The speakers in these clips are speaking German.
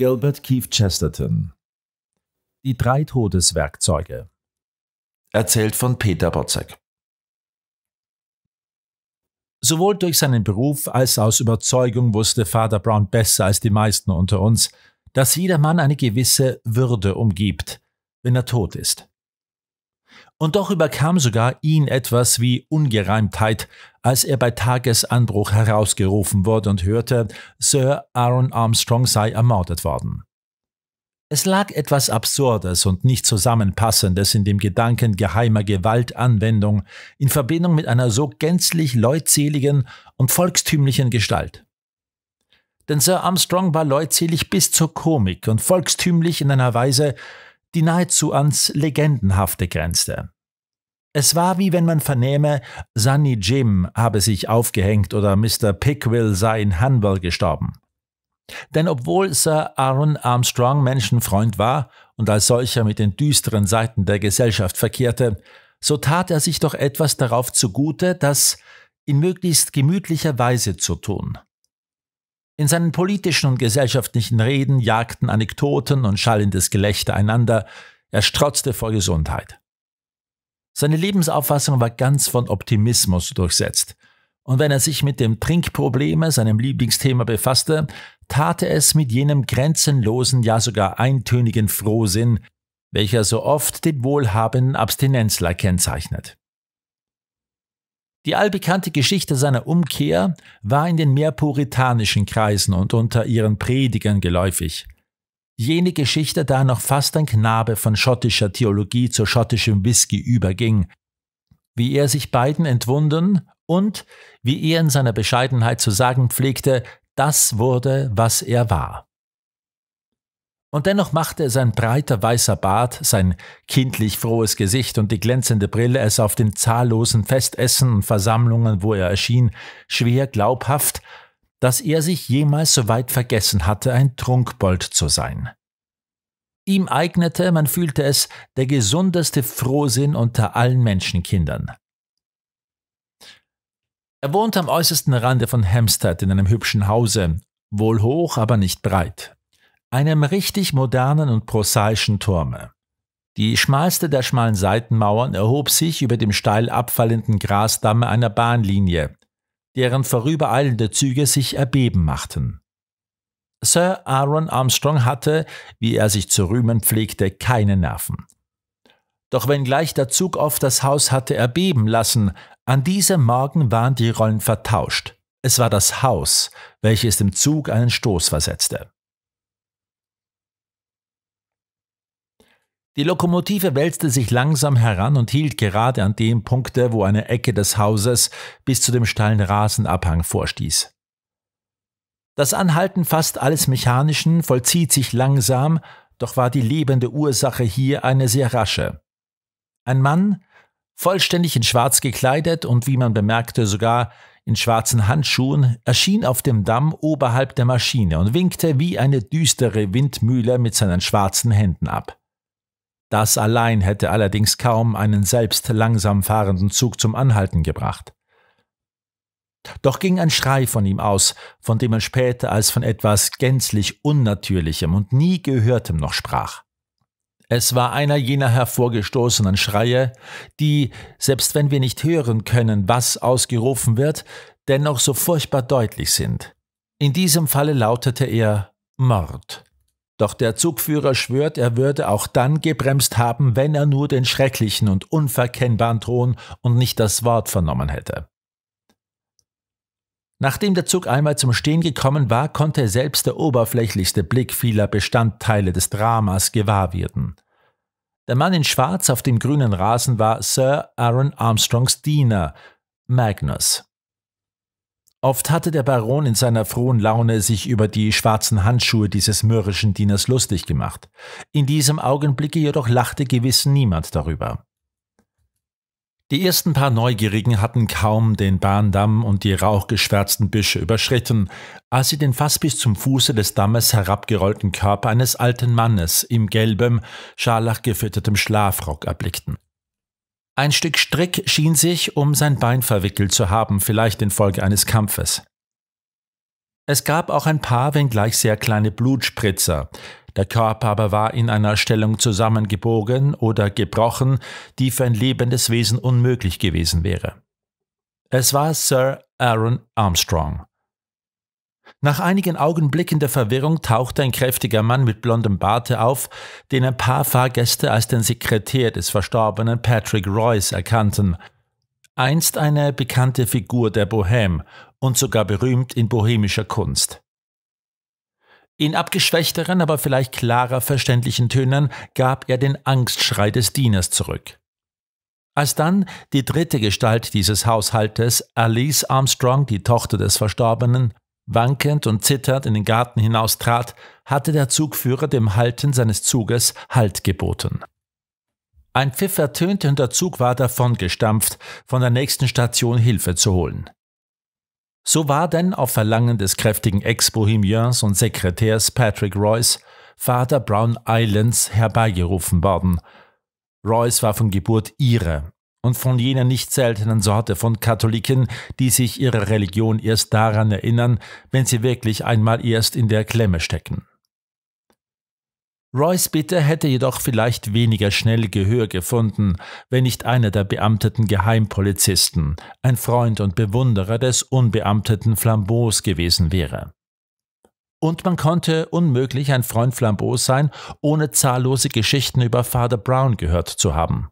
Gilbert Keith Chesterton Die drei Todeswerkzeuge Erzählt von Peter Botzek Sowohl durch seinen Beruf als aus Überzeugung wusste Father Brown besser als die meisten unter uns, dass jeder Mann eine gewisse Würde umgibt, wenn er tot ist. Und doch überkam sogar ihn etwas wie Ungereimtheit, als er bei Tagesanbruch herausgerufen wurde und hörte, Sir Aaron Armstrong sei ermordet worden. Es lag etwas Absurdes und nicht Zusammenpassendes in dem Gedanken geheimer Gewaltanwendung in Verbindung mit einer so gänzlich leutseligen und volkstümlichen Gestalt. Denn Sir Armstrong war leutselig bis zur Komik und volkstümlich in einer Weise, die nahezu ans Legendenhafte grenzte. Es war wie wenn man vernehme, Sunny Jim habe sich aufgehängt oder Mr. Pickwill sei in Hanwell gestorben. Denn obwohl Sir Aaron Armstrong Menschenfreund war und als solcher mit den düsteren Seiten der Gesellschaft verkehrte, so tat er sich doch etwas darauf zugute, das in möglichst gemütlicher Weise zu tun. In seinen politischen und gesellschaftlichen Reden jagten Anekdoten und schallendes Gelächter einander, er strotzte vor Gesundheit. Seine Lebensauffassung war ganz von Optimismus durchsetzt, und wenn er sich mit dem Trinkprobleme, seinem Lieblingsthema, befasste, tat er es mit jenem grenzenlosen, ja sogar eintönigen Frohsinn, welcher so oft den wohlhabenden Abstinenzler kennzeichnet. Die allbekannte Geschichte seiner Umkehr war in den mehr puritanischen Kreisen und unter ihren Predigern geläufig. Jene Geschichte, da noch fast ein Knabe von schottischer Theologie zu schottischem Whisky überging, wie er sich beiden entwunden und, wie er in seiner Bescheidenheit zu sagen pflegte, das wurde, was er war. Und dennoch machte sein breiter weißer Bart, sein kindlich frohes Gesicht und die glänzende Brille es auf den zahllosen Festessen und Versammlungen, wo er erschien, schwer glaubhaft, dass er sich jemals so weit vergessen hatte, ein Trunkbold zu sein. Ihm eignete, man fühlte es, der gesundeste Frohsinn unter allen Menschenkindern. Er wohnte am äußersten Rande von Hampstead in einem hübschen Hause, wohl hoch, aber nicht breit einem richtig modernen und prosaischen Turme. Die schmalste der schmalen Seitenmauern erhob sich über dem steil abfallenden Grasdamme einer Bahnlinie, deren vorübereilende Züge sich erbeben machten. Sir Aaron Armstrong hatte, wie er sich zu rühmen pflegte, keine Nerven. Doch wenngleich der Zug oft das Haus hatte erbeben lassen, an diesem Morgen waren die Rollen vertauscht. Es war das Haus, welches dem Zug einen Stoß versetzte. Die Lokomotive wälzte sich langsam heran und hielt gerade an dem Punkte, wo eine Ecke des Hauses bis zu dem steilen Rasenabhang vorstieß. Das Anhalten fast alles Mechanischen vollzieht sich langsam, doch war die lebende Ursache hier eine sehr rasche. Ein Mann, vollständig in Schwarz gekleidet und wie man bemerkte sogar in schwarzen Handschuhen, erschien auf dem Damm oberhalb der Maschine und winkte wie eine düstere Windmühle mit seinen schwarzen Händen ab. Das allein hätte allerdings kaum einen selbst langsam fahrenden Zug zum Anhalten gebracht. Doch ging ein Schrei von ihm aus, von dem er später als von etwas gänzlich Unnatürlichem und nie Gehörtem noch sprach. Es war einer jener hervorgestoßenen Schreie, die, selbst wenn wir nicht hören können, was ausgerufen wird, dennoch so furchtbar deutlich sind. In diesem Falle lautete er Mord. Doch der Zugführer schwört, er würde auch dann gebremst haben, wenn er nur den schrecklichen und unverkennbaren Ton und nicht das Wort vernommen hätte. Nachdem der Zug einmal zum Stehen gekommen war, konnte selbst der oberflächlichste Blick vieler Bestandteile des Dramas gewahr werden. Der Mann in Schwarz auf dem grünen Rasen war Sir Aaron Armstrongs Diener, Magnus. Oft hatte der Baron in seiner frohen Laune sich über die schwarzen Handschuhe dieses mürrischen Dieners lustig gemacht. In diesem Augenblicke jedoch lachte gewiss niemand darüber. Die ersten paar Neugierigen hatten kaum den Bahndamm und die rauchgeschwärzten Büsche überschritten, als sie den fast bis zum Fuße des Dammes herabgerollten Körper eines alten Mannes im gelben, scharlach Schlafrock erblickten. Ein Stück Strick schien sich um sein Bein verwickelt zu haben, vielleicht infolge eines Kampfes. Es gab auch ein paar, wenngleich sehr kleine Blutspritzer. Der Körper aber war in einer Stellung zusammengebogen oder gebrochen, die für ein lebendes Wesen unmöglich gewesen wäre. Es war Sir Aaron Armstrong. Nach einigen Augenblicken der Verwirrung tauchte ein kräftiger Mann mit blondem Barte auf, den ein paar Fahrgäste als den Sekretär des verstorbenen Patrick Royce erkannten. Einst eine bekannte Figur der Bohème und sogar berühmt in bohemischer Kunst. In abgeschwächteren, aber vielleicht klarer verständlichen Tönen gab er den Angstschrei des Dieners zurück. Als dann die dritte Gestalt dieses Haushaltes, Alice Armstrong, die Tochter des Verstorbenen, Wankend und zitternd in den Garten hinaustrat, hatte der Zugführer dem Halten seines Zuges Halt geboten. Ein Pfiff ertönte und der Zug war davongestampft, von der nächsten Station Hilfe zu holen. So war denn auf Verlangen des kräftigen Ex-Bohemians und Sekretärs Patrick Royce Vater Brown Islands herbeigerufen worden. Royce war von Geburt Ire und von jener nicht seltenen Sorte von Katholiken, die sich ihrer Religion erst daran erinnern, wenn sie wirklich einmal erst in der Klemme stecken. Royce Bitte hätte jedoch vielleicht weniger schnell Gehör gefunden, wenn nicht einer der beamteten Geheimpolizisten, ein Freund und Bewunderer des unbeamteten Flambeaus gewesen wäre. Und man konnte unmöglich ein Freund Flambeaus sein, ohne zahllose Geschichten über Father Brown gehört zu haben.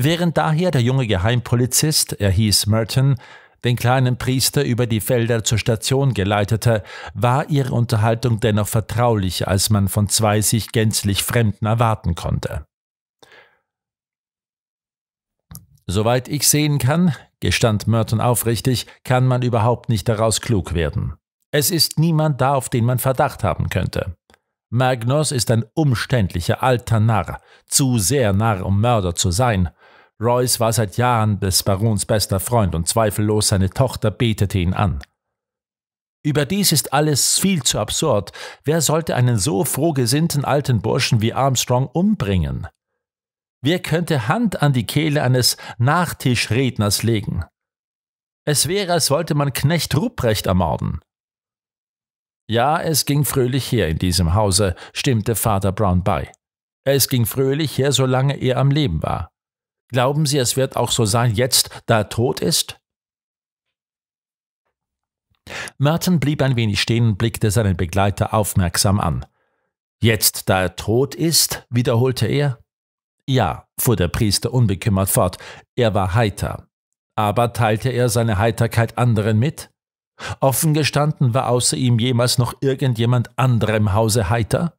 Während daher der junge Geheimpolizist, er hieß Merton, den kleinen Priester über die Felder zur Station geleitete, war ihre Unterhaltung dennoch vertraulicher, als man von zwei sich gänzlich Fremden erwarten konnte. Soweit ich sehen kann, gestand Merton aufrichtig, kann man überhaupt nicht daraus klug werden. Es ist niemand da, auf den man Verdacht haben könnte. Magnus ist ein umständlicher alter Narr, zu sehr Narr, um Mörder zu sein, Royce war seit Jahren des Barons bester Freund und zweifellos seine Tochter betete ihn an. Überdies ist alles viel zu absurd. Wer sollte einen so frohgesinnten alten Burschen wie Armstrong umbringen? Wer könnte Hand an die Kehle eines Nachtischredners legen? Es wäre, als wollte man Knecht Ruprecht ermorden. Ja, es ging fröhlich her in diesem Hause, stimmte Vater Brown bei. Es ging fröhlich her, solange er am Leben war. Glauben Sie, es wird auch so sein, jetzt, da er tot ist? Merton blieb ein wenig stehen und blickte seinen Begleiter aufmerksam an. Jetzt, da er tot ist, wiederholte er. Ja, fuhr der Priester unbekümmert fort, er war heiter. Aber teilte er seine Heiterkeit anderen mit? Offen gestanden war außer ihm jemals noch irgendjemand anderem Hause heiter?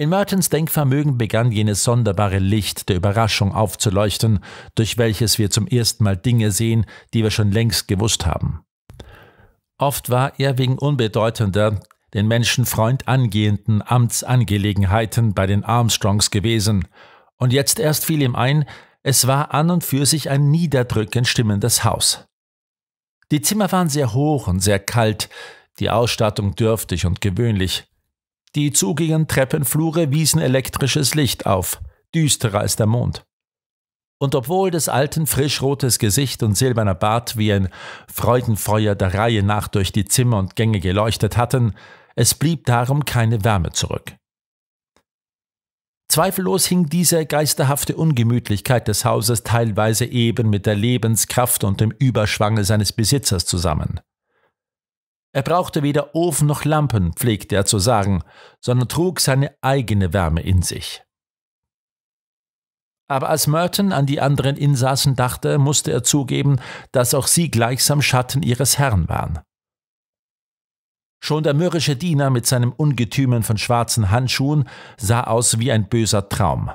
In Mertens Denkvermögen begann jenes sonderbare Licht der Überraschung aufzuleuchten, durch welches wir zum ersten Mal Dinge sehen, die wir schon längst gewusst haben. Oft war er wegen unbedeutender, den Menschenfreund angehenden Amtsangelegenheiten bei den Armstrongs gewesen, und jetzt erst fiel ihm ein, es war an und für sich ein niederdrückend stimmendes Haus. Die Zimmer waren sehr hoch und sehr kalt, die Ausstattung dürftig und gewöhnlich, die zugigen Treppenflure wiesen elektrisches Licht auf, düsterer als der Mond. Und obwohl des alten frischrotes Gesicht und silberner Bart wie ein Freudenfeuer der Reihe nach durch die Zimmer und Gänge geleuchtet hatten, es blieb darum keine Wärme zurück. Zweifellos hing diese geisterhafte Ungemütlichkeit des Hauses teilweise eben mit der Lebenskraft und dem Überschwange seines Besitzers zusammen. Er brauchte weder Ofen noch Lampen, pflegte er zu sagen, sondern trug seine eigene Wärme in sich. Aber als Merton an die anderen Insassen dachte, musste er zugeben, dass auch sie gleichsam Schatten ihres Herrn waren. Schon der mürrische Diener mit seinem Ungetümen von schwarzen Handschuhen sah aus wie ein böser Traum.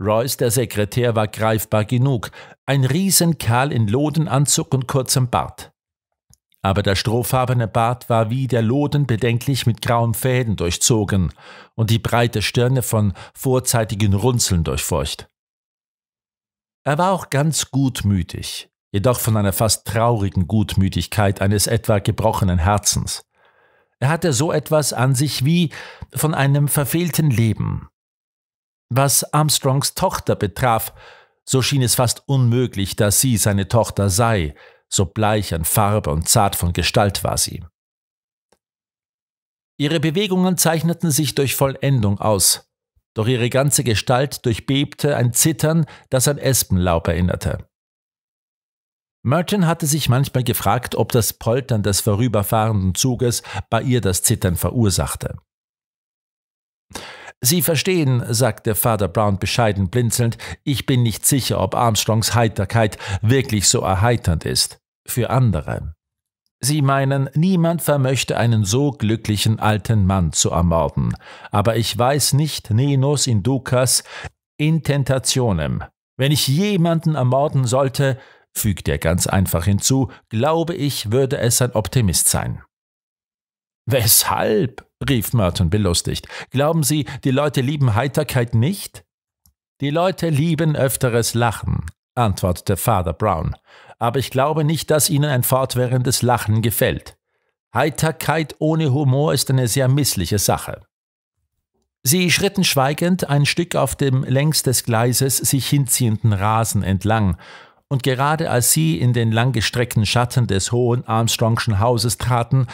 Royce, der Sekretär, war greifbar genug, ein Riesenkerl in Lodenanzug und kurzem Bart aber der strohfarbene Bart war wie der Loden bedenklich mit grauen Fäden durchzogen und die breite Stirne von vorzeitigen Runzeln durchfurcht. Er war auch ganz gutmütig, jedoch von einer fast traurigen Gutmütigkeit eines etwa gebrochenen Herzens. Er hatte so etwas an sich wie von einem verfehlten Leben. Was Armstrongs Tochter betraf, so schien es fast unmöglich, dass sie seine Tochter sei, so bleich an Farbe und zart von Gestalt war sie. Ihre Bewegungen zeichneten sich durch Vollendung aus, doch ihre ganze Gestalt durchbebte ein Zittern, das an Espenlaub erinnerte. Merton hatte sich manchmal gefragt, ob das Poltern des vorüberfahrenden Zuges bei ihr das Zittern verursachte. Sie verstehen, sagte Father Brown bescheiden blinzelnd, ich bin nicht sicher, ob Armstrongs Heiterkeit wirklich so erheiternd ist für andere. Sie meinen, niemand vermöchte einen so glücklichen alten Mann zu ermorden, aber ich weiß nicht Nenos in Ducas Intentationem. Wenn ich jemanden ermorden sollte, fügt er ganz einfach hinzu, glaube ich, würde es ein Optimist sein. Weshalb? rief Merton belustigt. Glauben Sie, die Leute lieben Heiterkeit nicht? Die Leute lieben öfteres Lachen, antwortete Father Brown aber ich glaube nicht, dass Ihnen ein fortwährendes Lachen gefällt. Heiterkeit ohne Humor ist eine sehr missliche Sache. Sie schritten schweigend ein Stück auf dem längs des Gleises sich hinziehenden Rasen entlang, und gerade als sie in den langgestreckten Schatten des hohen Armstrongschen Hauses traten,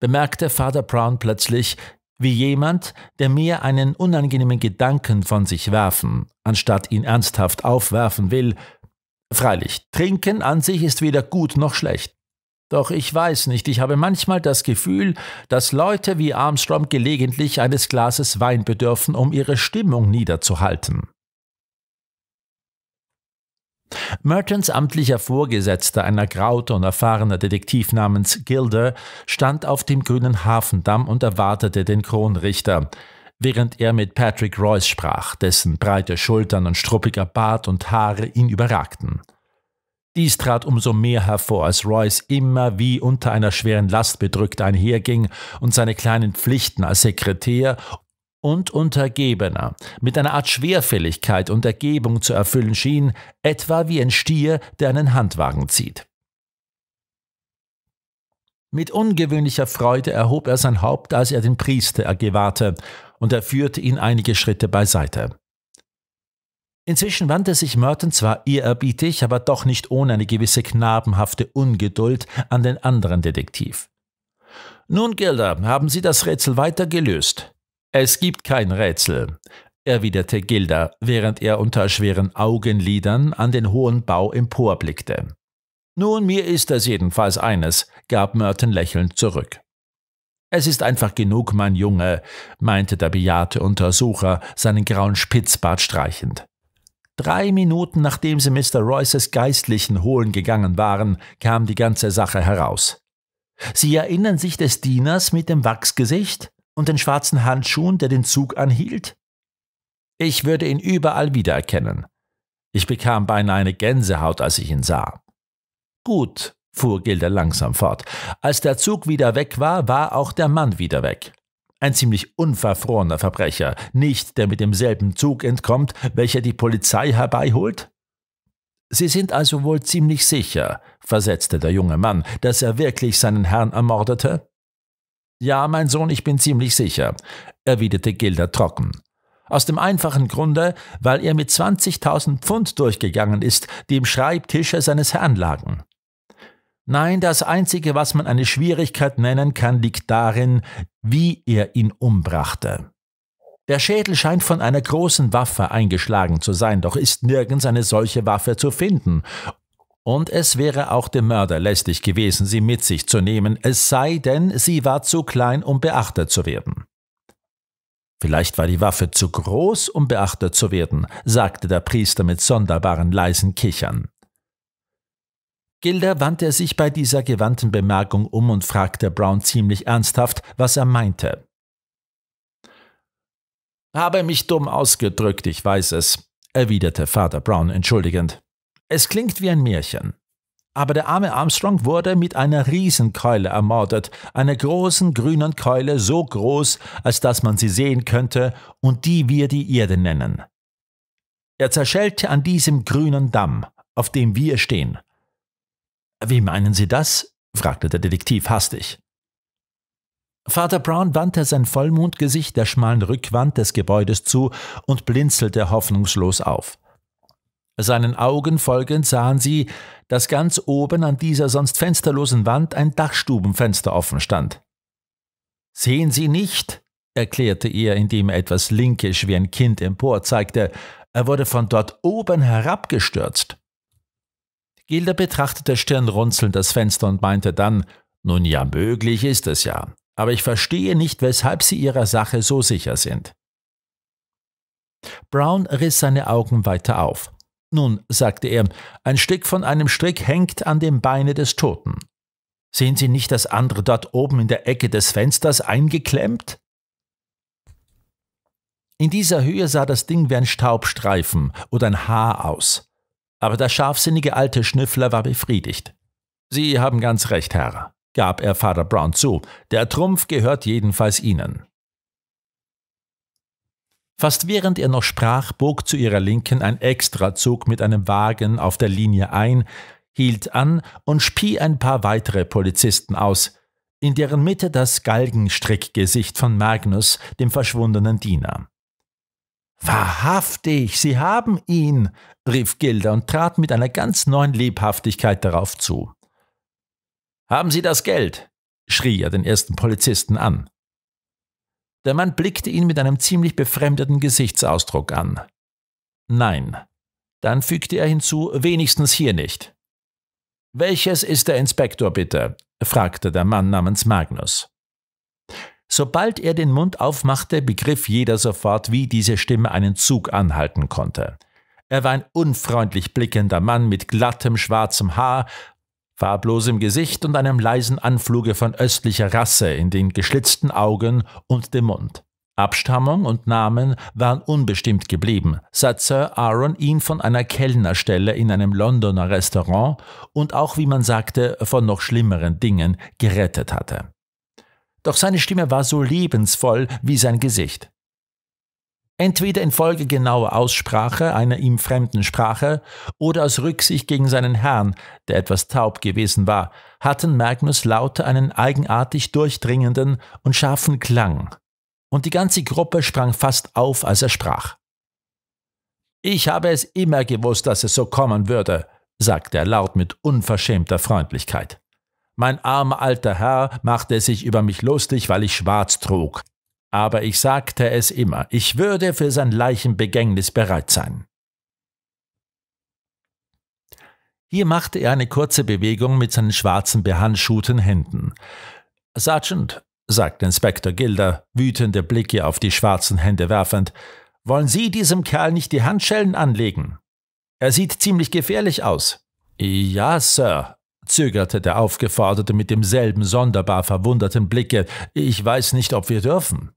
bemerkte Father Brown plötzlich, wie jemand, der mir einen unangenehmen Gedanken von sich werfen, anstatt ihn ernsthaft aufwerfen will, Freilich, Trinken an sich ist weder gut noch schlecht. Doch ich weiß nicht, ich habe manchmal das Gefühl, dass Leute wie Armstrong gelegentlich eines Glases Wein bedürfen, um ihre Stimmung niederzuhalten. Mertens amtlicher Vorgesetzter, ein ergrauter und erfahrener Detektiv namens Gilder, stand auf dem grünen Hafendamm und erwartete den Kronrichter während er mit Patrick Royce sprach, dessen breite Schultern und struppiger Bart und Haare ihn überragten. Dies trat umso mehr hervor, als Royce immer wie unter einer schweren Last bedrückt einherging und seine kleinen Pflichten als Sekretär und Untergebener mit einer Art Schwerfälligkeit und Ergebung zu erfüllen schien, etwa wie ein Stier, der einen Handwagen zieht. Mit ungewöhnlicher Freude erhob er sein Haupt, als er den Priester gewahrte, und er führte ihn einige Schritte beiseite. Inzwischen wandte sich Merton zwar ehrerbietig, aber doch nicht ohne eine gewisse knabenhafte Ungeduld an den anderen Detektiv. Nun, Gilder, haben Sie das Rätsel weiter gelöst? Es gibt kein Rätsel, erwiderte Gilda, während er unter schweren Augenlidern an den hohen Bau emporblickte. Nun, mir ist das jedenfalls eines, gab Merton lächelnd zurück. Es ist einfach genug, mein Junge, meinte der bejahte Untersucher, seinen grauen Spitzbart streichend. Drei Minuten nachdem sie Mr. Royces Geistlichen holen gegangen waren, kam die ganze Sache heraus. Sie erinnern sich des Dieners mit dem Wachsgesicht und den schwarzen Handschuhen, der den Zug anhielt? Ich würde ihn überall wiedererkennen. Ich bekam beinahe eine Gänsehaut, als ich ihn sah. Gut, fuhr Gilda langsam fort. Als der Zug wieder weg war, war auch der Mann wieder weg. Ein ziemlich unverfrorener Verbrecher, nicht der mit demselben Zug entkommt, welcher die Polizei herbeiholt? Sie sind also wohl ziemlich sicher, versetzte der junge Mann, dass er wirklich seinen Herrn ermordete? Ja, mein Sohn, ich bin ziemlich sicher, erwiderte Gilda trocken. Aus dem einfachen Grunde, weil er mit 20.000 Pfund durchgegangen ist, die im Schreibtische seines Herrn lagen. Nein, das Einzige, was man eine Schwierigkeit nennen kann, liegt darin, wie er ihn umbrachte. Der Schädel scheint von einer großen Waffe eingeschlagen zu sein, doch ist nirgends eine solche Waffe zu finden. Und es wäre auch dem Mörder lästig gewesen, sie mit sich zu nehmen, es sei denn, sie war zu klein, um beachtet zu werden. Vielleicht war die Waffe zu groß, um beachtet zu werden, sagte der Priester mit sonderbaren leisen Kichern. Gilder wandte sich bei dieser gewandten Bemerkung um und fragte Brown ziemlich ernsthaft, was er meinte. Habe mich dumm ausgedrückt, ich weiß es, erwiderte Vater Brown entschuldigend. Es klingt wie ein Märchen. Aber der arme Armstrong wurde mit einer Riesenkeule ermordet, einer großen grünen Keule so groß, als dass man sie sehen könnte und die wir die Erde nennen. Er zerschellte an diesem grünen Damm, auf dem wir stehen, wie meinen Sie das? fragte der Detektiv hastig. Vater Brown wandte sein Vollmondgesicht der schmalen Rückwand des Gebäudes zu und blinzelte hoffnungslos auf. Seinen Augen folgend sahen sie, dass ganz oben an dieser sonst fensterlosen Wand ein Dachstubenfenster offen stand. Sehen Sie nicht, erklärte er, indem er etwas linkisch wie ein Kind emporzeigte, er wurde von dort oben herabgestürzt. Gilda betrachtete stirnrunzelnd das Fenster und meinte dann, nun ja, möglich ist es ja, aber ich verstehe nicht, weshalb Sie Ihrer Sache so sicher sind. Brown riss seine Augen weiter auf. Nun, sagte er, ein Stück von einem Strick hängt an dem Beine des Toten. Sehen Sie nicht das andere dort oben in der Ecke des Fensters eingeklemmt? In dieser Höhe sah das Ding wie ein Staubstreifen oder ein Haar aus aber der scharfsinnige alte Schnüffler war befriedigt. Sie haben ganz recht, Herr, gab er Vater Brown zu, der Trumpf gehört jedenfalls Ihnen. Fast während er noch sprach, bog zu ihrer Linken ein Extrazug mit einem Wagen auf der Linie ein, hielt an und spie ein paar weitere Polizisten aus, in deren Mitte das Galgenstrickgesicht von Magnus, dem verschwundenen Diener. Wahrhaftig, Sie haben ihn, rief Gilda und trat mit einer ganz neuen Lebhaftigkeit darauf zu. Haben Sie das Geld? schrie er den ersten Polizisten an. Der Mann blickte ihn mit einem ziemlich befremdeten Gesichtsausdruck an. Nein. Dann fügte er hinzu, wenigstens hier nicht. Welches ist der Inspektor bitte? fragte der Mann namens Magnus. Sobald er den Mund aufmachte, begriff jeder sofort, wie diese Stimme einen Zug anhalten konnte. Er war ein unfreundlich blickender Mann mit glattem schwarzem Haar, farblosem Gesicht und einem leisen Anfluge von östlicher Rasse in den geschlitzten Augen und dem Mund. Abstammung und Namen waren unbestimmt geblieben, seit Sir Aaron ihn von einer Kellnerstelle in einem Londoner Restaurant und auch, wie man sagte, von noch schlimmeren Dingen gerettet hatte doch seine Stimme war so lebensvoll wie sein Gesicht. Entweder infolge genauer Aussprache einer ihm fremden Sprache oder aus Rücksicht gegen seinen Herrn, der etwas taub gewesen war, hatten Magnus Laute einen eigenartig durchdringenden und scharfen Klang, und die ganze Gruppe sprang fast auf, als er sprach. Ich habe es immer gewusst, dass es so kommen würde, sagte er laut mit unverschämter Freundlichkeit. Mein armer alter Herr machte sich über mich lustig, weil ich schwarz trug. Aber ich sagte es immer, ich würde für sein Leichenbegängnis bereit sein. Hier machte er eine kurze Bewegung mit seinen schwarzen, behandschuhten Händen. Sergeant, sagte Inspektor Gilder, wütende Blicke auf die schwarzen Hände werfend, wollen Sie diesem Kerl nicht die Handschellen anlegen? Er sieht ziemlich gefährlich aus. Ja, Sir, zögerte der Aufgeforderte mit demselben sonderbar verwunderten Blicke. Ich weiß nicht, ob wir dürfen.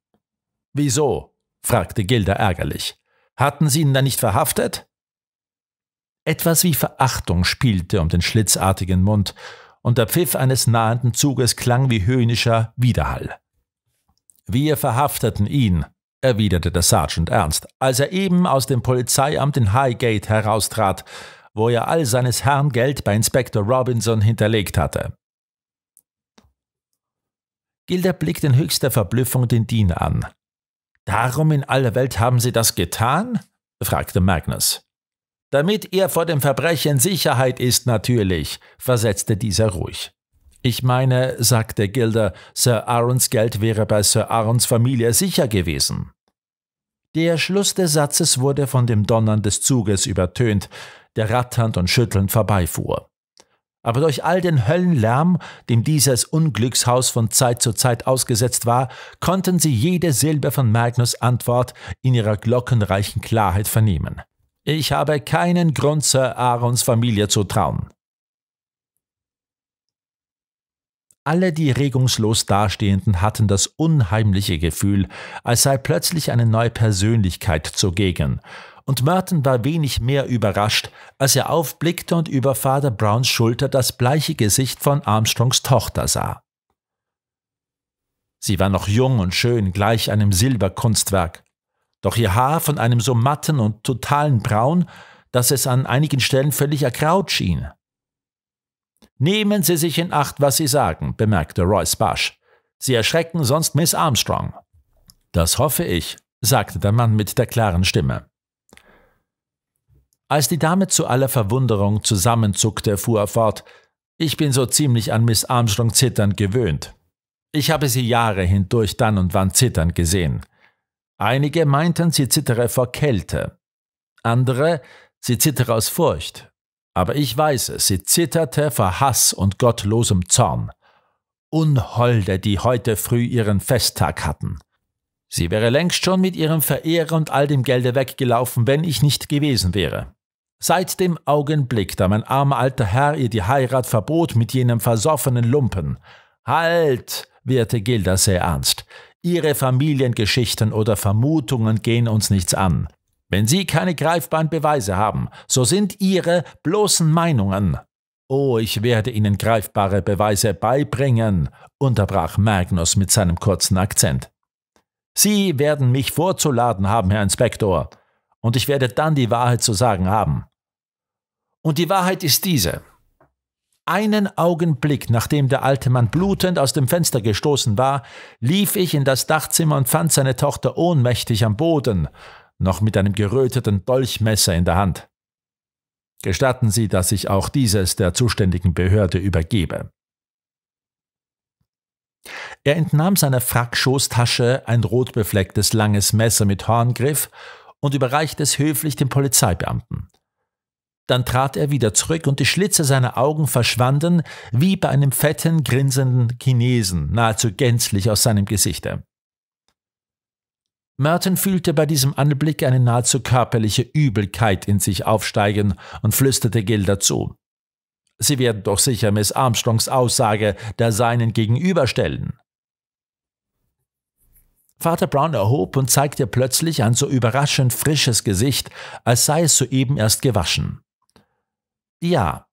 Wieso? fragte Gilda ärgerlich. Hatten Sie ihn dann nicht verhaftet? Etwas wie Verachtung spielte um den schlitzartigen Mund, und der Pfiff eines nahenden Zuges klang wie höhnischer Widerhall. Wir verhafteten ihn, erwiderte der Sergeant ernst, als er eben aus dem Polizeiamt in Highgate heraustrat wo er all seines Herrn Geld bei Inspektor Robinson hinterlegt hatte. Gilder blickt in höchster Verblüffung den Dean an. Darum in aller Welt haben Sie das getan? fragte Magnus. Damit er vor dem Verbrechen in Sicherheit ist, natürlich, versetzte dieser ruhig. Ich meine, sagte Gilder, Sir Aarons Geld wäre bei Sir Aarons Familie sicher gewesen. Der Schluss des Satzes wurde von dem Donnern des Zuges übertönt, der ratternd und schüttelnd vorbeifuhr. Aber durch all den Höllenlärm, dem dieses Unglückshaus von Zeit zu Zeit ausgesetzt war, konnten sie jede Silbe von Magnus Antwort in ihrer glockenreichen Klarheit vernehmen. Ich habe keinen Grund, Sir Aarons Familie zu trauen. Alle die regungslos Dastehenden hatten das unheimliche Gefühl, als sei plötzlich eine neue Persönlichkeit zugegen, und Merton war wenig mehr überrascht, als er aufblickte und über Vater Browns Schulter das bleiche Gesicht von Armstrongs Tochter sah. Sie war noch jung und schön, gleich einem Silberkunstwerk, doch ihr Haar von einem so matten und totalen Braun, dass es an einigen Stellen völlig ergraut schien. Nehmen Sie sich in Acht, was Sie sagen, bemerkte Royce Barsch. Sie erschrecken sonst Miss Armstrong. Das hoffe ich, sagte der Mann mit der klaren Stimme. Als die Dame zu aller Verwunderung zusammenzuckte, fuhr er fort, ich bin so ziemlich an Miss Armstrong zittern gewöhnt. Ich habe sie Jahre hindurch dann und wann zittern gesehen. Einige meinten, sie zittere vor Kälte, andere, sie zittere aus Furcht. Aber ich weiß es, sie zitterte vor Hass und gottlosem Zorn. Unholde, die heute früh ihren Festtag hatten. Sie wäre längst schon mit ihrem Verehrer und all dem Gelde weggelaufen, wenn ich nicht gewesen wäre. Seit dem Augenblick, da mein armer alter Herr ihr die Heirat verbot mit jenem versoffenen Lumpen. Halt! wehrte Gilda sehr ernst. Ihre Familiengeschichten oder Vermutungen gehen uns nichts an. Wenn Sie keine greifbaren Beweise haben, so sind Ihre bloßen Meinungen. Oh, ich werde Ihnen greifbare Beweise beibringen, unterbrach Magnus mit seinem kurzen Akzent. Sie werden mich vorzuladen haben, Herr Inspektor und ich werde dann die Wahrheit zu sagen haben. Und die Wahrheit ist diese. Einen Augenblick, nachdem der alte Mann blutend aus dem Fenster gestoßen war, lief ich in das Dachzimmer und fand seine Tochter ohnmächtig am Boden, noch mit einem geröteten Dolchmesser in der Hand. Gestatten Sie, dass ich auch dieses der zuständigen Behörde übergebe. Er entnahm seiner Frackschoßtasche ein rotbeflecktes langes Messer mit Horngriff und überreichte es höflich dem Polizeibeamten. Dann trat er wieder zurück und die Schlitze seiner Augen verschwanden wie bei einem fetten, grinsenden Chinesen, nahezu gänzlich aus seinem Gesichte. Merton fühlte bei diesem Anblick eine nahezu körperliche Übelkeit in sich aufsteigen und flüsterte Gilda zu. Sie werden doch sicher Miss Armstrongs Aussage der seinen gegenüberstellen. Vater Brown erhob und zeigte plötzlich ein so überraschend frisches Gesicht, als sei es soeben erst gewaschen. Ja,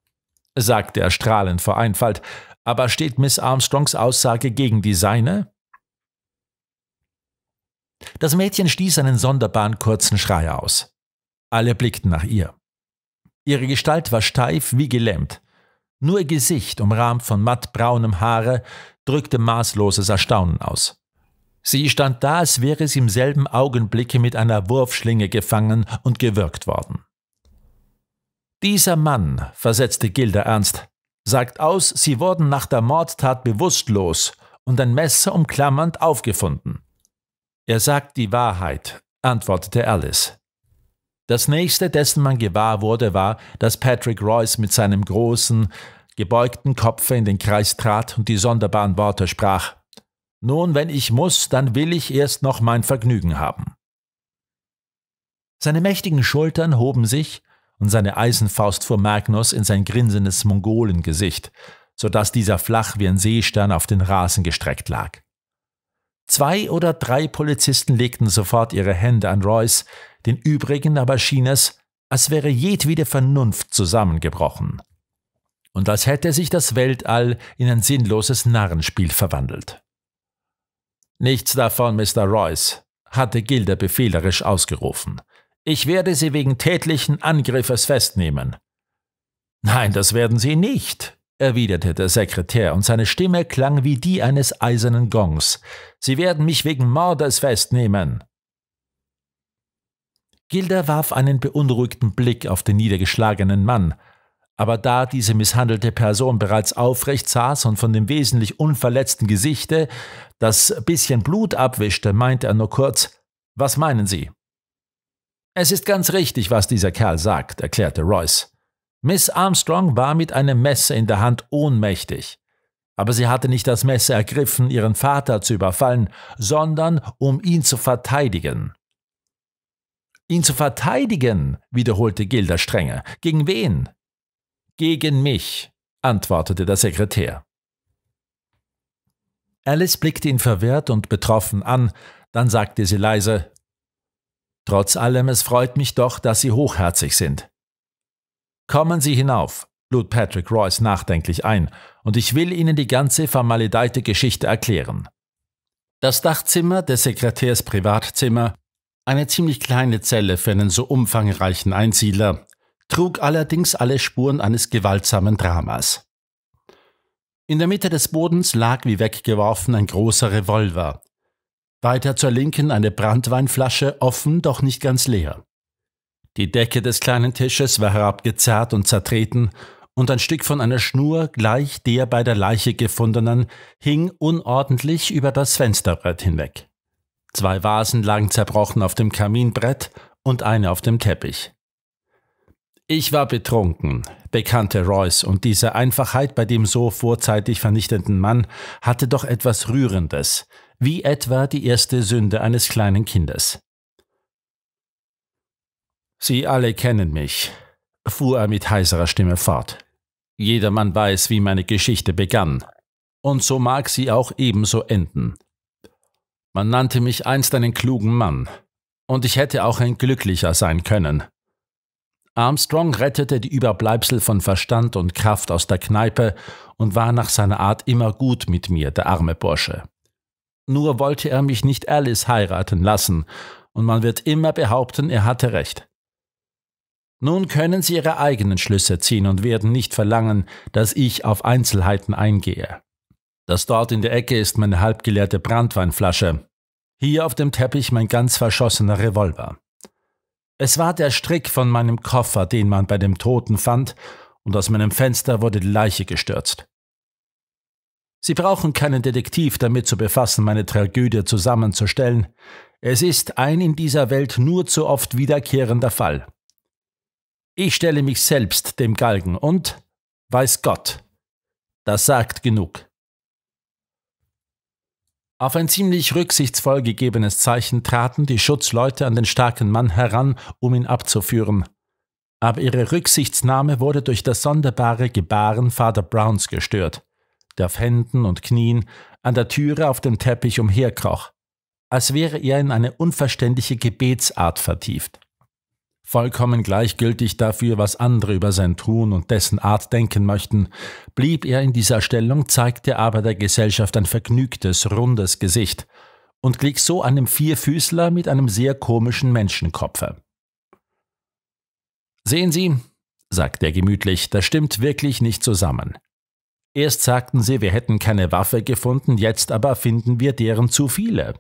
sagte er strahlend vor Einfalt, aber steht Miss Armstrongs Aussage gegen die seine? Das Mädchen stieß einen sonderbaren kurzen Schrei aus. Alle blickten nach ihr. Ihre Gestalt war steif wie gelähmt. Nur ihr Gesicht, umrahmt von mattbraunem Haare, drückte maßloses Erstaunen aus. Sie stand da, als wäre sie im selben Augenblicke mit einer Wurfschlinge gefangen und gewirkt worden. Dieser Mann, versetzte Gilda ernst, sagt aus, sie wurden nach der Mordtat bewusstlos und ein Messer umklammernd aufgefunden. Er sagt die Wahrheit, antwortete Alice. Das nächste, dessen man gewahr wurde, war, dass Patrick Royce mit seinem großen, gebeugten Kopfe in den Kreis trat und die sonderbaren Worte sprach. Nun, wenn ich muss, dann will ich erst noch mein Vergnügen haben. Seine mächtigen Schultern hoben sich und seine Eisenfaust fuhr Magnus in sein grinsendes Mongolengesicht, so dass dieser flach wie ein Seestern auf den Rasen gestreckt lag. Zwei oder drei Polizisten legten sofort ihre Hände an Royce, den übrigen aber schien es, als wäre jedwede Vernunft zusammengebrochen. Und als hätte sich das Weltall in ein sinnloses Narrenspiel verwandelt. Nichts davon, Mr. Royce, hatte Gilder befehlerisch ausgerufen. Ich werde Sie wegen tätlichen Angriffes festnehmen. Nein, das werden Sie nicht, erwiderte der Sekretär, und seine Stimme klang wie die eines eisernen Gongs. Sie werden mich wegen Mordes festnehmen. Gilder warf einen beunruhigten Blick auf den niedergeschlagenen Mann, aber da diese misshandelte Person bereits aufrecht saß und von dem wesentlich unverletzten Gesichte das bisschen Blut abwischte, meinte er nur kurz, was meinen Sie? Es ist ganz richtig, was dieser Kerl sagt, erklärte Royce. Miss Armstrong war mit einem Messer in der Hand ohnmächtig. Aber sie hatte nicht das Messer ergriffen, ihren Vater zu überfallen, sondern um ihn zu verteidigen. Ihn zu verteidigen, wiederholte Gilda strenge. Gegen wen? Gegen mich, antwortete der Sekretär. Alice blickte ihn verwirrt und betroffen an, dann sagte sie leise Trotz allem, es freut mich doch, dass Sie hochherzig sind. Kommen Sie hinauf, lud Patrick Royce nachdenklich ein, und ich will Ihnen die ganze vermaledeite Geschichte erklären. Das Dachzimmer des Sekretärs Privatzimmer, eine ziemlich kleine Zelle für einen so umfangreichen Einsiedler, trug allerdings alle Spuren eines gewaltsamen Dramas. In der Mitte des Bodens lag wie weggeworfen ein großer Revolver. Weiter zur Linken eine Brandweinflasche, offen, doch nicht ganz leer. Die Decke des kleinen Tisches war herabgezerrt und zertreten, und ein Stück von einer Schnur, gleich der bei der Leiche gefundenen, hing unordentlich über das Fensterbrett hinweg. Zwei Vasen lagen zerbrochen auf dem Kaminbrett und eine auf dem Teppich. Ich war betrunken, bekannte Royce, und diese Einfachheit bei dem so vorzeitig vernichtenden Mann hatte doch etwas Rührendes, wie etwa die erste Sünde eines kleinen Kindes. Sie alle kennen mich, fuhr er mit heiserer Stimme fort. Jedermann weiß, wie meine Geschichte begann. Und so mag sie auch ebenso enden. Man nannte mich einst einen klugen Mann, und ich hätte auch ein Glücklicher sein können. Armstrong rettete die Überbleibsel von Verstand und Kraft aus der Kneipe und war nach seiner Art immer gut mit mir, der arme Bursche. Nur wollte er mich nicht Alice heiraten lassen, und man wird immer behaupten, er hatte recht. Nun können Sie Ihre eigenen Schlüsse ziehen und werden nicht verlangen, dass ich auf Einzelheiten eingehe. Das dort in der Ecke ist meine halbgeleerte Brandweinflasche, hier auf dem Teppich mein ganz verschossener Revolver. Es war der Strick von meinem Koffer, den man bei dem Toten fand, und aus meinem Fenster wurde die Leiche gestürzt. Sie brauchen keinen Detektiv damit zu befassen, meine Tragödie zusammenzustellen. Es ist ein in dieser Welt nur zu oft wiederkehrender Fall. Ich stelle mich selbst dem Galgen und, weiß Gott, das sagt genug. Auf ein ziemlich rücksichtsvoll gegebenes Zeichen traten die Schutzleute an den starken Mann heran, um ihn abzuführen. Aber ihre Rücksichtsnahme wurde durch das sonderbare Gebaren Vater Browns gestört, der auf Händen und Knien an der Türe auf dem Teppich umherkroch, als wäre er in eine unverständliche Gebetsart vertieft vollkommen gleichgültig dafür, was andere über sein Tun und dessen Art denken möchten, blieb er in dieser Stellung, zeigte aber der Gesellschaft ein vergnügtes, rundes Gesicht und glich so einem Vierfüßler mit einem sehr komischen Menschenkopfe. Sehen Sie, sagte er gemütlich, das stimmt wirklich nicht zusammen. Erst sagten sie, wir hätten keine Waffe gefunden, jetzt aber finden wir deren zu viele.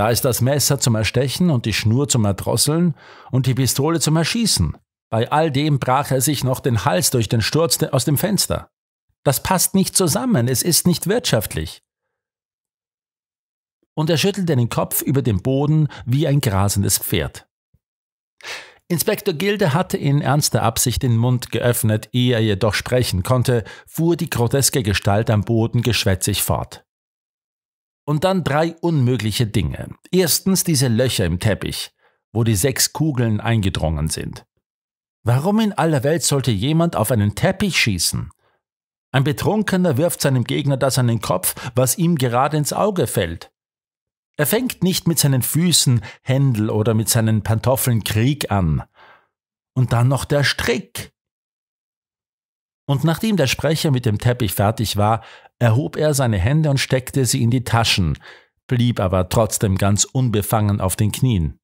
Da ist das Messer zum Erstechen und die Schnur zum Erdrosseln und die Pistole zum Erschießen. Bei all dem brach er sich noch den Hals durch den Sturz aus dem Fenster. Das passt nicht zusammen, es ist nicht wirtschaftlich. Und er schüttelte den Kopf über den Boden wie ein grasendes Pferd. Inspektor Gilde hatte in ernster Absicht den Mund geöffnet, ehe er jedoch sprechen konnte, fuhr die groteske Gestalt am Boden geschwätzig fort. Und dann drei unmögliche Dinge. Erstens diese Löcher im Teppich, wo die sechs Kugeln eingedrungen sind. Warum in aller Welt sollte jemand auf einen Teppich schießen? Ein Betrunkener wirft seinem Gegner das an den Kopf, was ihm gerade ins Auge fällt. Er fängt nicht mit seinen Füßen, Händel oder mit seinen Pantoffeln Krieg an. Und dann noch der Strick. Und nachdem der Sprecher mit dem Teppich fertig war, erhob er seine Hände und steckte sie in die Taschen, blieb aber trotzdem ganz unbefangen auf den Knien.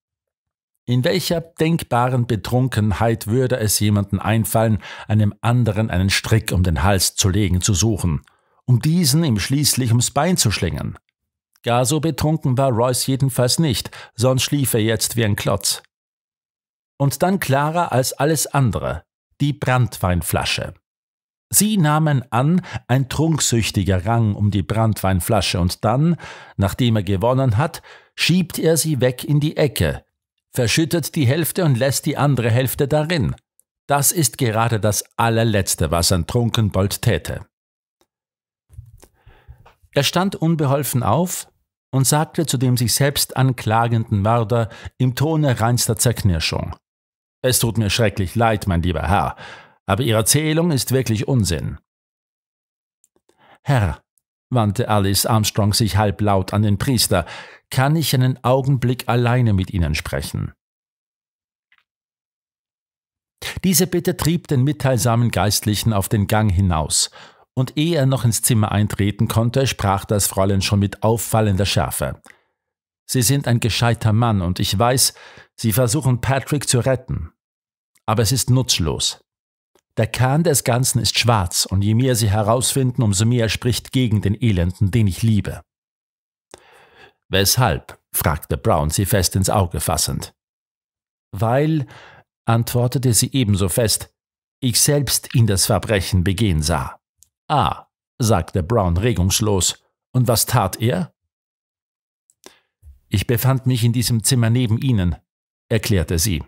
In welcher denkbaren Betrunkenheit würde es jemanden einfallen, einem anderen einen Strick um den Hals zu legen zu suchen, um diesen ihm schließlich ums Bein zu schlingen? Gar so betrunken war Royce jedenfalls nicht, sonst schlief er jetzt wie ein Klotz. Und dann klarer als alles andere, die Brandweinflasche. Sie nahmen an, ein Trunksüchtiger rang um die Brandweinflasche und dann, nachdem er gewonnen hat, schiebt er sie weg in die Ecke, verschüttet die Hälfte und lässt die andere Hälfte darin. Das ist gerade das allerletzte, was ein Trunkenbold täte. Er stand unbeholfen auf und sagte zu dem sich selbst anklagenden Mörder im Tone reinster Zerknirschung: Es tut mir schrecklich leid, mein lieber Herr, aber ihre Erzählung ist wirklich Unsinn. Herr, wandte Alice Armstrong sich halblaut an den Priester, kann ich einen Augenblick alleine mit Ihnen sprechen? Diese Bitte trieb den mitteilsamen Geistlichen auf den Gang hinaus, und ehe er noch ins Zimmer eintreten konnte, sprach das Fräulein schon mit auffallender Schärfe. Sie sind ein gescheiter Mann, und ich weiß, Sie versuchen Patrick zu retten. Aber es ist nutzlos. Der Kern des Ganzen ist schwarz, und je mehr sie herausfinden, umso mehr spricht gegen den Elenden, den ich liebe. Weshalb? fragte Brown sie fest ins Auge fassend. Weil, antwortete sie ebenso fest, ich selbst ihn das Verbrechen begehen sah. Ah, sagte Brown regungslos, und was tat er? Ich befand mich in diesem Zimmer neben Ihnen, erklärte sie.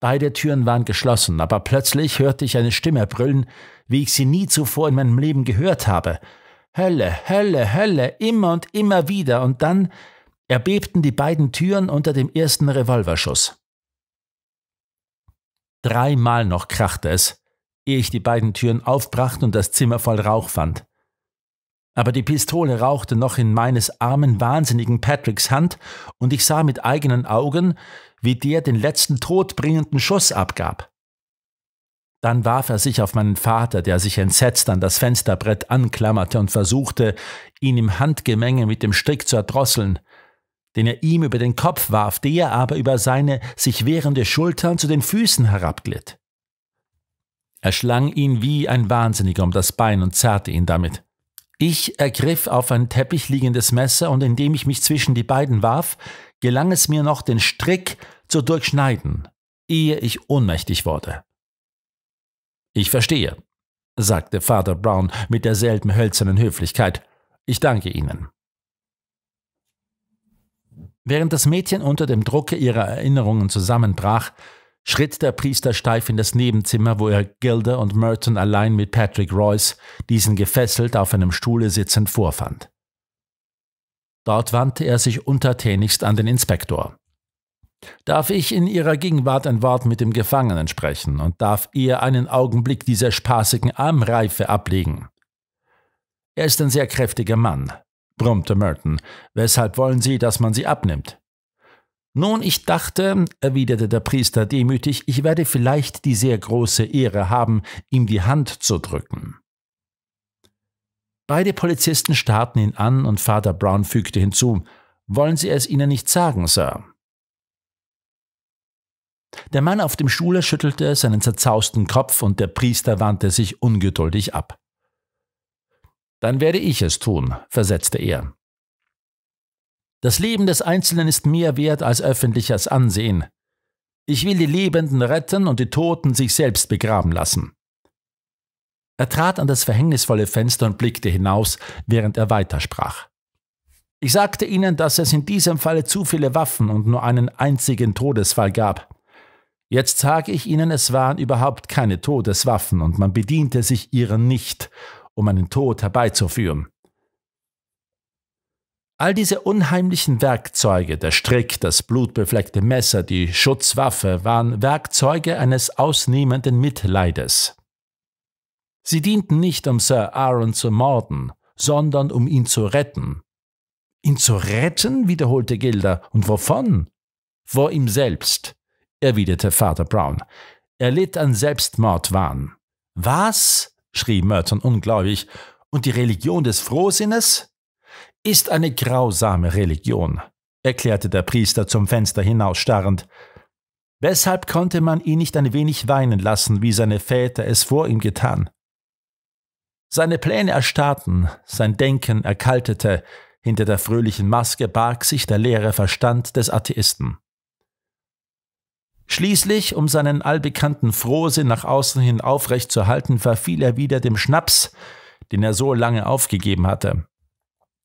Beide Türen waren geschlossen, aber plötzlich hörte ich eine Stimme brüllen, wie ich sie nie zuvor in meinem Leben gehört habe. Hölle, Hölle, Hölle, immer und immer wieder, und dann erbebten die beiden Türen unter dem ersten Revolverschuss. Dreimal noch krachte es, ehe ich die beiden Türen aufbrachte und das Zimmer voll Rauch fand. Aber die Pistole rauchte noch in meines armen, wahnsinnigen Patricks Hand, und ich sah mit eigenen Augen, wie der den letzten todbringenden Schuss abgab. Dann warf er sich auf meinen Vater, der sich entsetzt an das Fensterbrett anklammerte und versuchte, ihn im Handgemenge mit dem Strick zu erdrosseln, den er ihm über den Kopf warf, der aber über seine sich wehrende Schultern zu den Füßen herabglitt. Er schlang ihn wie ein Wahnsinniger um das Bein und zerrte ihn damit. Ich ergriff auf ein Teppich liegendes Messer und indem ich mich zwischen die beiden warf, gelang es mir noch, den Strick zu durchschneiden, ehe ich ohnmächtig wurde. Ich verstehe, sagte Father Brown mit derselben hölzernen Höflichkeit. Ich danke Ihnen. Während das Mädchen unter dem Drucke ihrer Erinnerungen zusammenbrach, schritt der Priester steif in das Nebenzimmer, wo er Gilder und Merton allein mit Patrick Royce, diesen gefesselt auf einem Stuhle sitzend, vorfand. Dort wandte er sich untertänigst an den Inspektor. Darf ich in Ihrer Gegenwart ein Wort mit dem Gefangenen sprechen und darf ihr einen Augenblick dieser spaßigen Armreife ablegen? Er ist ein sehr kräftiger Mann, brummte Merton. Weshalb wollen Sie, dass man sie abnimmt? Nun, ich dachte, erwiderte der Priester demütig, ich werde vielleicht die sehr große Ehre haben, ihm die Hand zu drücken. Beide Polizisten starrten ihn an und Vater Brown fügte hinzu, wollen Sie es Ihnen nicht sagen, Sir? Der Mann auf dem Stuhle schüttelte seinen zerzausten Kopf und der Priester wandte sich ungeduldig ab. Dann werde ich es tun, versetzte er. Das Leben des Einzelnen ist mehr wert als öffentliches Ansehen. Ich will die Lebenden retten und die Toten sich selbst begraben lassen. Er trat an das verhängnisvolle Fenster und blickte hinaus, während er weitersprach. Ich sagte ihnen, dass es in diesem Falle zu viele Waffen und nur einen einzigen Todesfall gab. Jetzt sage ich ihnen, es waren überhaupt keine Todeswaffen und man bediente sich ihrer nicht, um einen Tod herbeizuführen. All diese unheimlichen Werkzeuge, der Strick, das blutbefleckte Messer, die Schutzwaffe, waren Werkzeuge eines ausnehmenden Mitleides. Sie dienten nicht, um Sir Aaron zu morden, sondern um ihn zu retten. Ihn zu retten? wiederholte Gilda. Und wovon? Vor ihm selbst, erwiderte Vater Brown. Er litt an Selbstmordwahn. Was? schrie Merton ungläubig. Und die Religion des Frohsinnes? ist eine grausame Religion, erklärte der Priester zum Fenster hinausstarrend. Weshalb konnte man ihn nicht ein wenig weinen lassen, wie seine Väter es vor ihm getan? Seine Pläne erstarrten, sein Denken erkaltete, hinter der fröhlichen Maske barg sich der leere Verstand des Atheisten. Schließlich, um seinen allbekannten Frohsinn nach außen hin aufrecht zu halten, verfiel er wieder dem Schnaps, den er so lange aufgegeben hatte.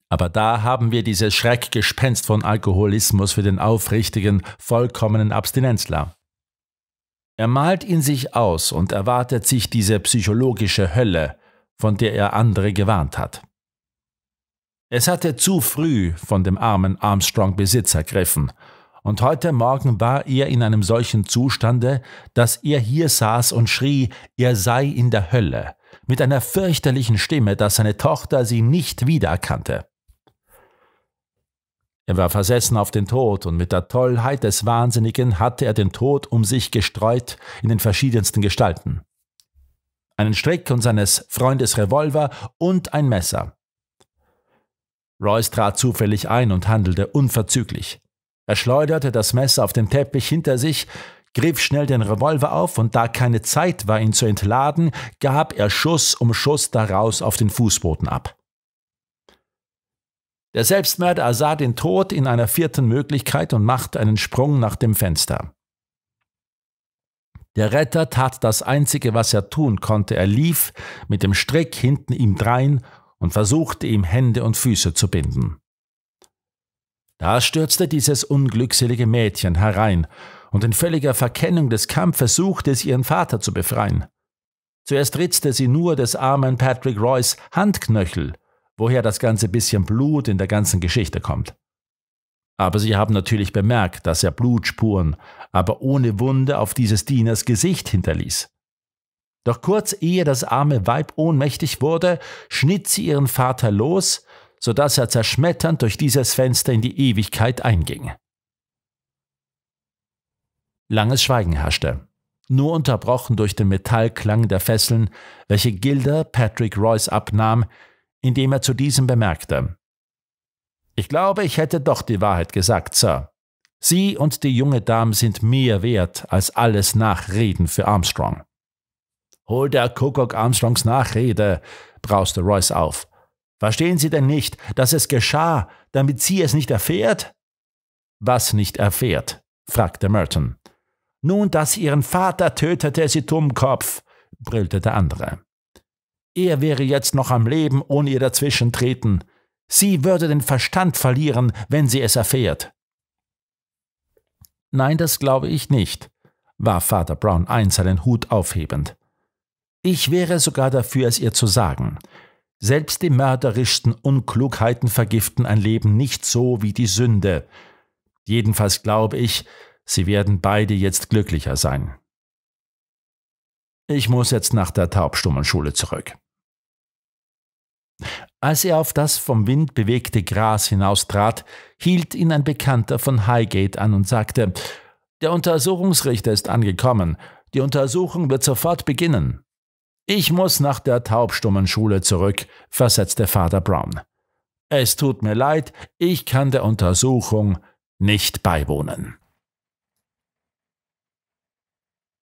Aber da haben wir dieses Schreckgespenst von Alkoholismus für den aufrichtigen, vollkommenen Abstinenzler. Er malt ihn sich aus und erwartet sich diese psychologische Hölle, von der er andere gewarnt hat. Es hatte zu früh von dem armen Armstrong Besitz ergriffen, und heute Morgen war er in einem solchen Zustande, dass er hier saß und schrie, er sei in der Hölle, mit einer fürchterlichen Stimme, dass seine Tochter sie nicht wiedererkannte. Er war versessen auf den Tod, und mit der Tollheit des Wahnsinnigen hatte er den Tod um sich gestreut in den verschiedensten Gestalten. Einen Strick und seines Freundes Revolver und ein Messer. Royce trat zufällig ein und handelte unverzüglich. Er schleuderte das Messer auf dem Teppich hinter sich, griff schnell den Revolver auf und da keine Zeit war, ihn zu entladen, gab er Schuss um Schuss daraus auf den Fußboden ab. Der Selbstmörder sah den Tod in einer vierten Möglichkeit und macht einen Sprung nach dem Fenster. Der Retter tat das Einzige, was er tun konnte. Er lief mit dem Strick hinten ihm drein und versuchte ihm Hände und Füße zu binden. Da stürzte dieses unglückselige Mädchen herein und in völliger Verkennung des Kampfes suchte es ihren Vater zu befreien. Zuerst ritzte sie nur des armen Patrick Royce Handknöchel, woher das ganze bisschen Blut in der ganzen Geschichte kommt. Aber sie haben natürlich bemerkt, dass er Blutspuren, aber ohne Wunde auf dieses Dieners Gesicht hinterließ. Doch kurz ehe das arme Weib ohnmächtig wurde, schnitt sie ihren Vater los, so dass er zerschmetternd durch dieses Fenster in die Ewigkeit einging. Langes Schweigen herrschte, nur unterbrochen durch den Metallklang der Fesseln, welche Gilda Patrick Royce abnahm, indem er zu diesem bemerkte. Ich glaube, ich hätte doch die Wahrheit gesagt, Sir. Sie und die junge Dame sind mehr wert als alles Nachreden für Armstrong. Hol der Kuckuck Armstrongs Nachrede, brauste Royce auf. Verstehen Sie denn nicht, dass es geschah, damit sie es nicht erfährt? Was nicht erfährt? fragte Merton. Nun, dass ihren Vater tötete, sie Dummkopf, brüllte der andere. Er wäre jetzt noch am Leben, ohne ihr dazwischentreten. Sie würde den Verstand verlieren, wenn sie es erfährt. Nein, das glaube ich nicht, war Vater Brown eins seinen Hut aufhebend. Ich wäre sogar dafür, es ihr zu sagen. Selbst die mörderischsten Unklugheiten vergiften ein Leben nicht so wie die Sünde. Jedenfalls glaube ich, sie werden beide jetzt glücklicher sein. Ich muss jetzt nach der Taubstummenschule zurück. Als er auf das vom Wind bewegte Gras hinaustrat, hielt ihn ein Bekannter von Highgate an und sagte, der Untersuchungsrichter ist angekommen. Die Untersuchung wird sofort beginnen. Ich muss nach der taubstummen Schule zurück, versetzte Vater Brown. Es tut mir leid, ich kann der Untersuchung nicht beiwohnen.